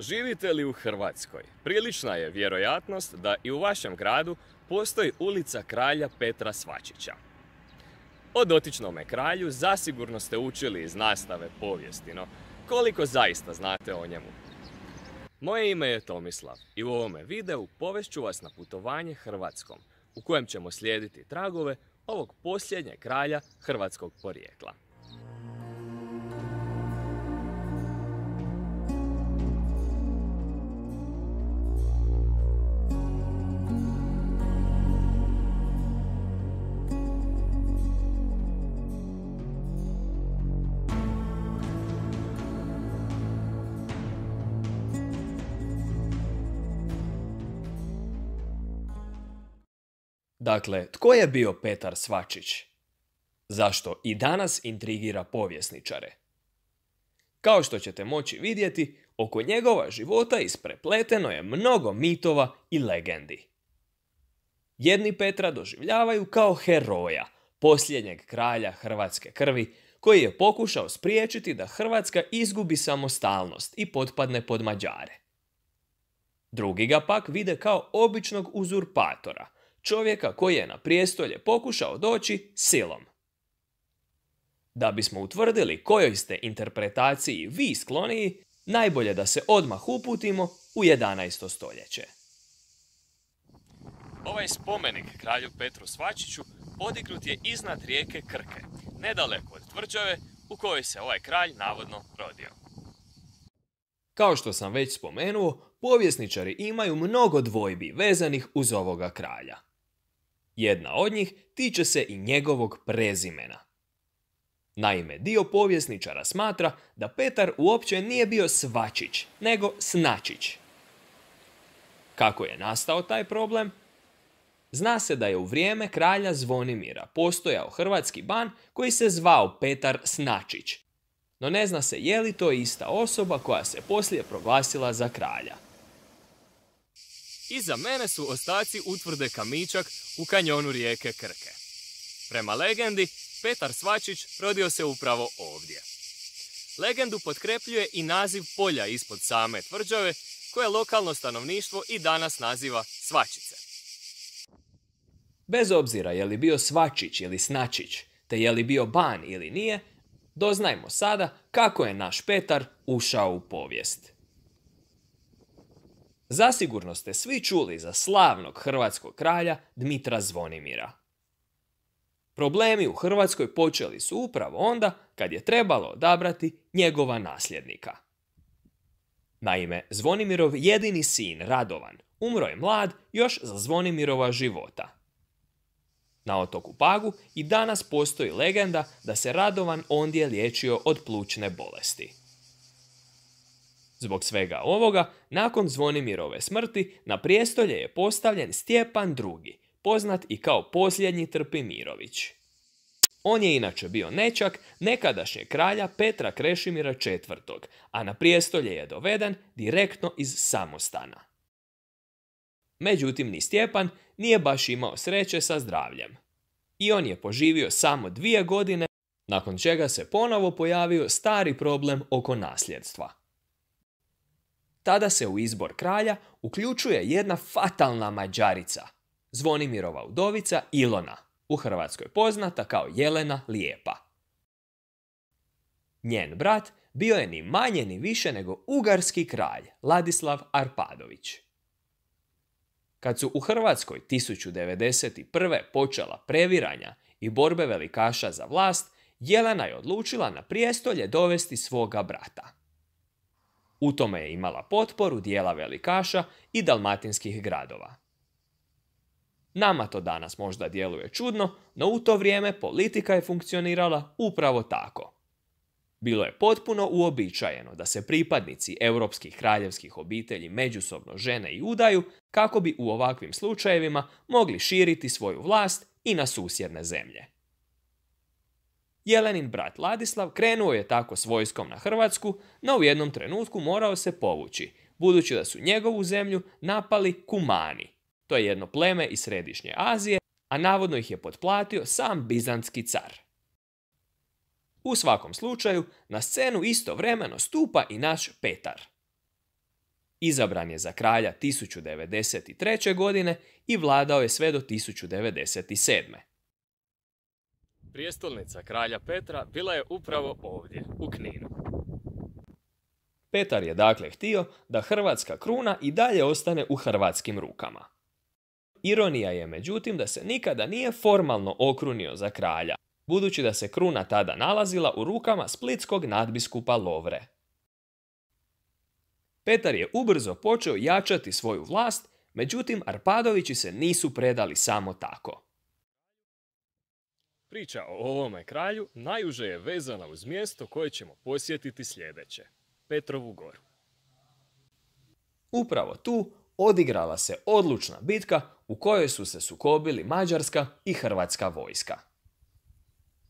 Živite li u Hrvatskoj? Prilična je vjerojatnost da i u vašem gradu postoji ulica kralja Petra Svačića. O dotičnome kralju zasigurno ste učili iz nastave povijesti, no koliko zaista znate o njemu? Moje ime je Tomislav i u ovome videu povešću vas na putovanje Hrvatskom, u kojem ćemo slijediti tragove ovog posljednjeg kralja hrvatskog porijekla. Dakle, tko je bio Petar Svačić? Zašto i danas intrigira povjesničare? Kao što ćete moći vidjeti, oko njegova života isprepleteno je mnogo mitova i legendi. Jedni Petra doživljavaju kao heroja, posljednjeg kralja hrvatske krvi, koji je pokušao spriječiti da Hrvatska izgubi samostalnost i potpadne pod Mađare. Drugi ga pak vide kao običnog uzurpatora – čovjeka koji je na prijestolje pokušao doći silom. Da bismo utvrdili kojoj ste interpretaciji vi skloniji, najbolje da se odmah uputimo u 11. stoljeće. Ovaj spomenik kralju Petru Svačiću podignut je iznad rijeke Krke, nedaleko od tvrđave u kojoj se ovaj kralj navodno rodio. Kao što sam već spomenuo, povjesničari imaju mnogo dvojbi vezanih uz ovoga kralja. Jedna od njih tiče se i njegovog prezimena. Naime, dio povjesničara smatra da Petar uopće nije bio Svačić, nego Snačić. Kako je nastao taj problem? Zna se da je u vrijeme kralja Zvonimira postojao hrvatski ban koji se zvao Petar Snačić. No ne zna se je li to ista osoba koja se poslije proglasila za kralja. Iza mene su ostaci utvrde Kamičak u kanjonu rijeke Krke. Prema legendi, Petar Svačić rodio se upravo ovdje. Legendu potkrepljuje i naziv polja ispod same tvrđave, koje lokalno stanovništvo i danas naziva Svačice. Bez obzira je li bio Svačić ili Snačić, te je li bio ban ili nije, doznajmo sada kako je naš Petar ušao u povijest. Zasigurno ste svi čuli za slavnog hrvatskog kralja Dmitra Zvonimira. Problemi u Hrvatskoj počeli su upravo onda kad je trebalo odabrati njegova nasljednika. Naime, Zvonimirov jedini sin Radovan umro je mlad još za Zvonimirova života. Na otoku Pagu i danas postoji legenda da se Radovan ondje liječio od plućne bolesti. Zbog svega ovoga, nakon Zvonimirove smrti, na prijestolje je postavljen Stjepan II, poznat i kao posljednji Trpimirović. On je inače bio nečak nekadašnje kralja Petra Krešimira IV, a na prijestolje je doveden direktno iz samostana. Međutim, ni Stjepan nije baš imao sreće sa zdravljem. I on je poživio samo dvije godine, nakon čega se ponovo pojavio stari problem oko nasljedstva tada se u izbor kralja uključuje jedna fatalna mađarica, Zvonimirova udovica Ilona, u Hrvatskoj poznata kao Jelena Lijepa. Njen brat bio je ni manje ni više nego ugarski kralj Ladislav Arpadović. Kad su u Hrvatskoj 1091. počela previranja i borbe velikaša za vlast, Jelena je odlučila na prijestolje dovesti svoga brata. U tome je imala potporu dijela velikaša i dalmatinskih gradova. Nama to danas možda djeluje čudno, no u to vrijeme politika je funkcionirala upravo tako. Bilo je potpuno uobičajeno da se pripadnici europskih kraljevskih obitelji međusobno žene i udaju kako bi u ovakvim slučajevima mogli širiti svoju vlast i na susjedne zemlje. Jelenin brat Ladislav krenuo je tako s vojskom na Hrvatsku, no u jednom trenutku morao se povući, budući da su njegovu zemlju napali Kumani. To je jedno pleme iz Središnje Azije, a navodno ih je potplatio sam Bizantski car. U svakom slučaju, na scenu istovremeno stupa i naš Petar. Izabran je za kralja 1093. godine i vladao je sve do 1097 prijestolnica kralja Petra bila je upravo ovdje, u Kninu. Petar je dakle htio da hrvatska kruna i dalje ostane u hrvatskim rukama. Ironija je međutim da se nikada nije formalno okrunio za kralja, budući da se kruna tada nalazila u rukama splitskog nadbiskupa Lovre. Petar je ubrzo počeo jačati svoju vlast, međutim Arpadovići se nisu predali samo tako. Priča o ovome kralju najuže je vezana uz mjesto koje ćemo posjetiti sljedeće. Petrovu goru. Upravo tu odigrala se odlučna bitka u kojoj su se sukobili mađarska i hrvatska vojska.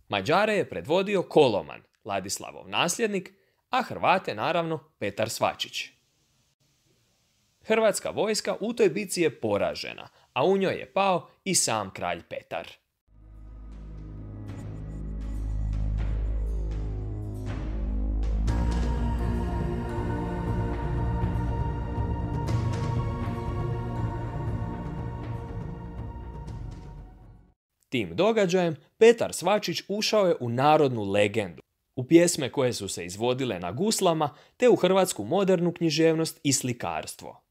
Mađare je predvodio Koloman, Ladislavov nasljednik, a Hrvate naravno Petar Svačić. Hrvatska vojska u toj bici je poražena, a u njoj je pao i sam kralj Petar. Tim događajem Petar Svačić ušao je u narodnu legendu, u pjesme koje su se izvodile na guslama te u hrvatsku modernu književnost i slikarstvo.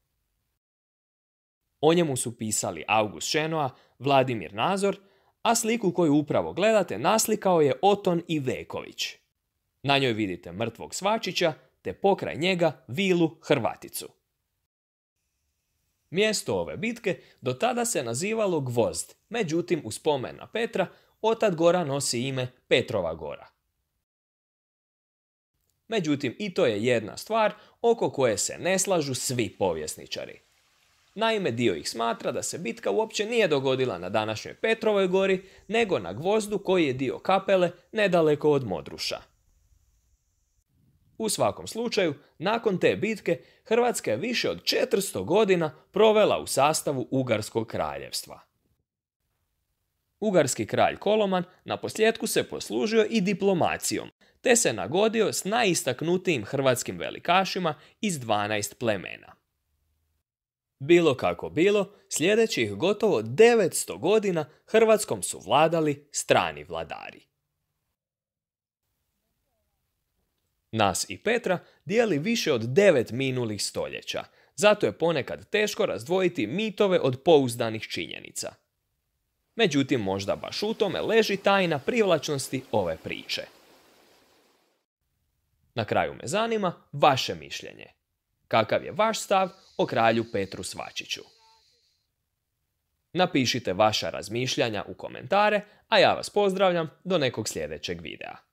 O njemu su pisali August Šenoa, Vladimir Nazor, a sliku koju upravo gledate naslikao je Oton Iveković. Na njoj vidite mrtvog Svačića te pokraj njega Vilu Hrvaticu. Mjesto ove bitke do tada se nazivalo Gvozd, međutim u spomen na Petra otad gora nosi ime Petrova gora. Međutim, i to je jedna stvar oko koje se ne slažu svi povjesničari. Naime, dio ih smatra da se bitka uopće nije dogodila na današnjoj Petrovoj gori, nego na gvozdu koji je dio kapele nedaleko od Modruša. U svakom slučaju, nakon te bitke, Hrvatska je više od 400 godina provela u sastavu Ugarskog kraljevstva. Ugarski kralj Koloman na posljedku se poslužio i diplomacijom, te se nagodio s najistaknutijim hrvatskim velikašima iz 12 plemena. Bilo kako bilo, sljedećih gotovo 900 godina Hrvatskom su vladali strani vladari. Nas i Petra dijeli više od devet minulih stoljeća, zato je ponekad teško razdvojiti mitove od pouzdanih činjenica. Međutim, možda baš u tome leži tajna privlačnosti ove priče. Na kraju me zanima vaše mišljenje. Kakav je vaš stav o kralju Petru Svačiću? Napišite vaša razmišljanja u komentare, a ja vas pozdravljam do nekog sljedećeg videa.